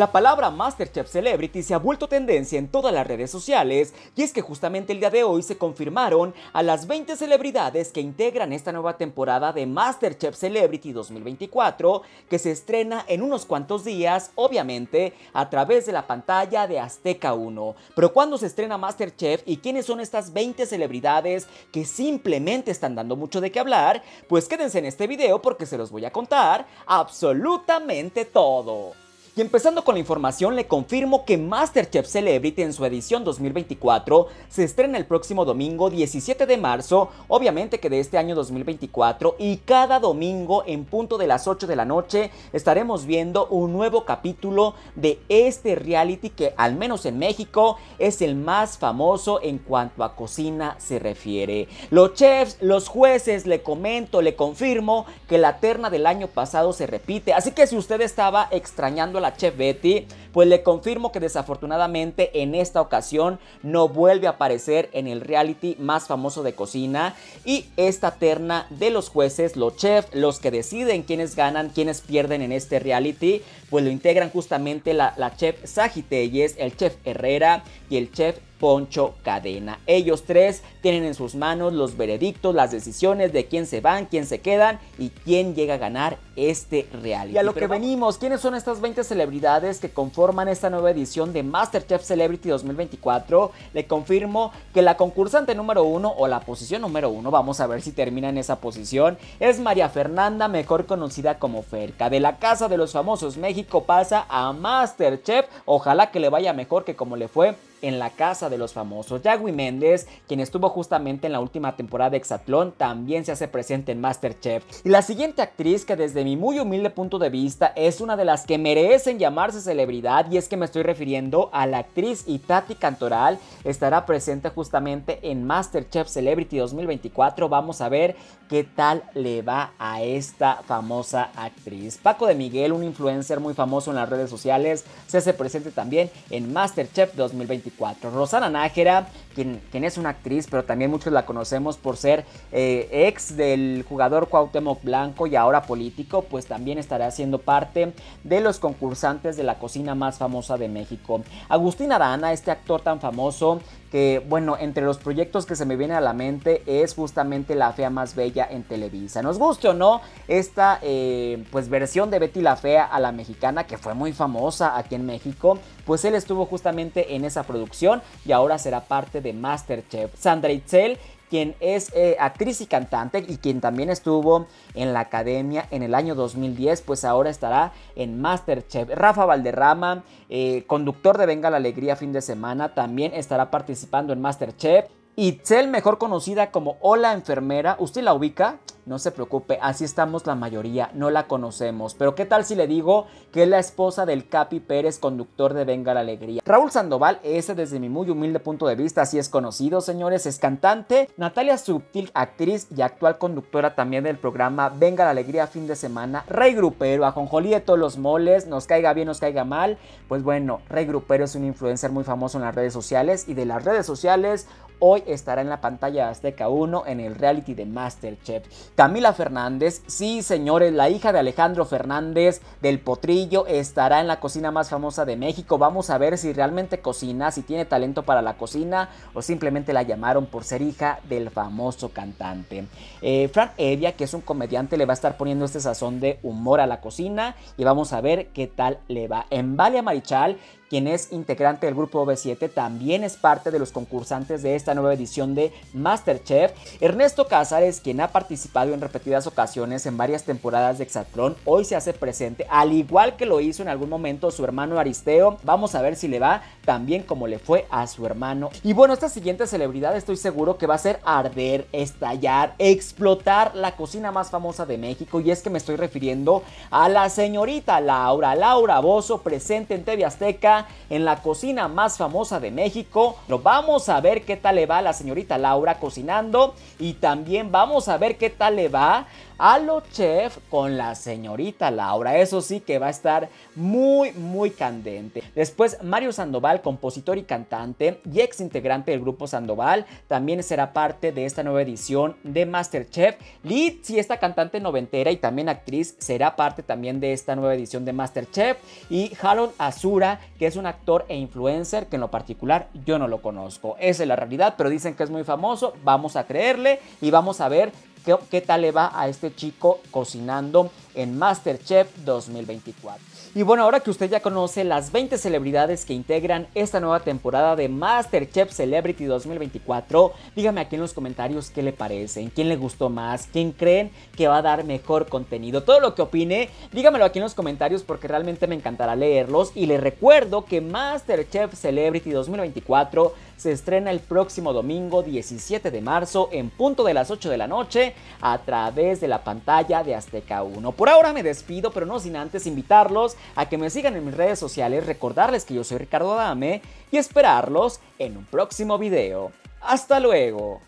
La palabra Masterchef Celebrity se ha vuelto tendencia en todas las redes sociales y es que justamente el día de hoy se confirmaron a las 20 celebridades que integran esta nueva temporada de Masterchef Celebrity 2024 que se estrena en unos cuantos días, obviamente, a través de la pantalla de Azteca 1. Pero ¿cuándo se estrena Masterchef y quiénes son estas 20 celebridades que simplemente están dando mucho de qué hablar? Pues quédense en este video porque se los voy a contar absolutamente todo. Y empezando con la información, le confirmo que Masterchef Celebrity en su edición 2024 se estrena el próximo domingo 17 de marzo, obviamente que de este año 2024, y cada domingo en punto de las 8 de la noche estaremos viendo un nuevo capítulo de este reality que al menos en México es el más famoso en cuanto a cocina se refiere. Los chefs, los jueces, le comento, le confirmo que la terna del año pasado se repite, así que si usted estaba extrañando la chef Betty, pues le confirmo que desafortunadamente en esta ocasión no vuelve a aparecer en el reality más famoso de cocina y esta terna de los jueces, los chefs, los que deciden quiénes ganan, quiénes pierden en este reality, pues lo integran justamente la, la chef es el chef Herrera y el chef Poncho Cadena. Ellos tres tienen en sus manos los veredictos, las decisiones de quién se van, quién se quedan y quién llega a ganar este reality. Y a lo que venimos, ¿quiénes son estas 20 celebridades que conforman esta nueva edición de MasterChef Celebrity 2024? Le confirmo que la concursante número uno o la posición número uno, vamos a ver si termina en esa posición, es María Fernanda, mejor conocida como Ferca. De la Casa de los Famosos México pasa a MasterChef. Ojalá que le vaya mejor que como le fue en la casa de los famosos. Jagui Méndez, quien estuvo justamente en la última temporada de Exatlón, también se hace presente en Masterchef. Y la siguiente actriz, que desde mi muy humilde punto de vista es una de las que merecen llamarse celebridad, y es que me estoy refiriendo a la actriz Itati Cantoral, estará presente justamente en Masterchef Celebrity 2024. Vamos a ver qué tal le va a esta famosa actriz. Paco de Miguel, un influencer muy famoso en las redes sociales, se hace presente también en Masterchef 2024. 4 Rosana Nájera quien, es una actriz, pero también muchos la conocemos por ser eh, ex del jugador Cuauhtémoc Blanco y ahora político, pues también estará siendo parte de los concursantes de la cocina más famosa de México. Agustín Arana, este actor tan famoso, que bueno, entre los proyectos que se me viene a la mente es justamente La Fea Más Bella en Televisa. Nos guste o no, esta eh, pues versión de Betty la Fea a la mexicana, que fue muy famosa aquí en México, pues él estuvo justamente en esa producción y ahora será parte de Masterchef. Sandra Itzel quien es eh, actriz y cantante y quien también estuvo en la academia en el año 2010, pues ahora estará en Masterchef. Rafa Valderrama, eh, conductor de Venga la Alegría fin de semana, también estará participando en Masterchef. Itzel, mejor conocida como Hola Enfermera, ¿usted la ubica? No se preocupe, así estamos la mayoría, no la conocemos. Pero ¿qué tal si le digo que es la esposa del Capi Pérez, conductor de Venga la Alegría? Raúl Sandoval, ese desde mi muy humilde punto de vista, así es conocido, señores, es cantante. Natalia Subtil, actriz y actual conductora también del programa Venga la Alegría fin de semana. Rey Grupero, ajonjolí de todos los moles, nos caiga bien, nos caiga mal. Pues bueno, Rey Grupero es un influencer muy famoso en las redes sociales y de las redes sociales hoy estará en la pantalla Azteca 1 en el reality de Masterchef. Camila Fernández, sí señores, la hija de Alejandro Fernández del Potrillo estará en la cocina más famosa de México. Vamos a ver si realmente cocina, si tiene talento para la cocina o simplemente la llamaron por ser hija del famoso cantante. Fran eh, Frank Evia, que es un comediante, le va a estar poniendo este sazón de humor a la cocina y vamos a ver qué tal le va. En Valia Marichal, quien es integrante del grupo B7, también es parte de los concursantes de esta nueva edición de Masterchef. Ernesto Casares, quien ha participado en repetidas ocasiones en varias temporadas de Exatlón, hoy se hace presente, al igual que lo hizo en algún momento su hermano Aristeo. Vamos a ver si le va también como le fue a su hermano. Y bueno, esta siguiente celebridad estoy seguro que va a ser arder, estallar, explotar la cocina más famosa de México. Y es que me estoy refiriendo a la señorita Laura, Laura Bozo, presente en TV Azteca en la cocina más famosa de México. vamos a ver qué tal le va la señorita Laura cocinando y también vamos a ver qué tal le va a chef con la señorita Laura. Eso sí que va a estar muy, muy candente. Después, Mario Sandoval, compositor y cantante y ex integrante del grupo Sandoval, también será parte de esta nueva edición de Masterchef. Liz, si esta cantante noventera y también actriz, será parte también de esta nueva edición de Masterchef. Y Harold Azura, que es un actor e influencer que en lo particular yo no lo conozco. Esa es la realidad, pero dicen que es muy famoso. Vamos a creerle y vamos a ver qué, tal le va a este chico cocinando en Masterchef 2024. Y bueno, ahora que usted ya conoce las 20 celebridades que integran esta nueva temporada de MasterChef Celebrity 2024, dígame aquí en los comentarios qué le parecen, quién le gustó más, quién creen que va a dar mejor contenido. Todo lo que opine, dígamelo aquí en los comentarios porque realmente me encantará leerlos. Y le recuerdo que MasterChef Celebrity 2024 se estrena el próximo domingo 17 de marzo en punto de las 8 de la noche a través de la pantalla de Azteca 1. Por ahora me despido, pero no sin antes invitarlos a que me sigan en mis redes sociales, recordarles que yo soy Ricardo Adame y esperarlos en un próximo video. ¡Hasta luego!